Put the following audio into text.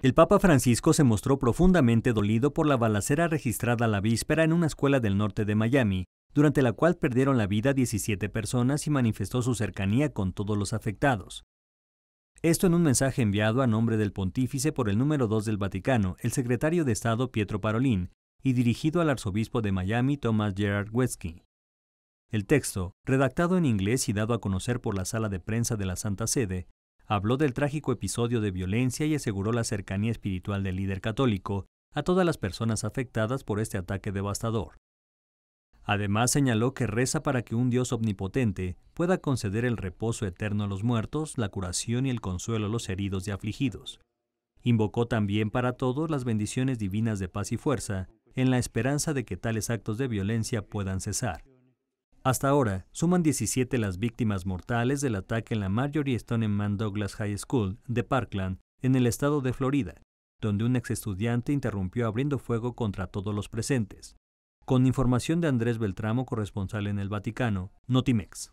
El Papa Francisco se mostró profundamente dolido por la balacera registrada la víspera en una escuela del norte de Miami, durante la cual perdieron la vida 17 personas y manifestó su cercanía con todos los afectados. Esto en un mensaje enviado a nombre del pontífice por el número 2 del Vaticano, el secretario de Estado Pietro Parolín, y dirigido al arzobispo de Miami Thomas Gerard Wesky. El texto, redactado en inglés y dado a conocer por la sala de prensa de la Santa Sede, habló del trágico episodio de violencia y aseguró la cercanía espiritual del líder católico a todas las personas afectadas por este ataque devastador. Además señaló que reza para que un Dios omnipotente pueda conceder el reposo eterno a los muertos, la curación y el consuelo a los heridos y afligidos. Invocó también para todos las bendiciones divinas de paz y fuerza, en la esperanza de que tales actos de violencia puedan cesar. Hasta ahora, suman 17 las víctimas mortales del ataque en la Marjorie Stoneman Douglas High School de Parkland, en el estado de Florida, donde un exestudiante interrumpió abriendo fuego contra todos los presentes. Con información de Andrés Beltramo, corresponsal en el Vaticano, Notimex.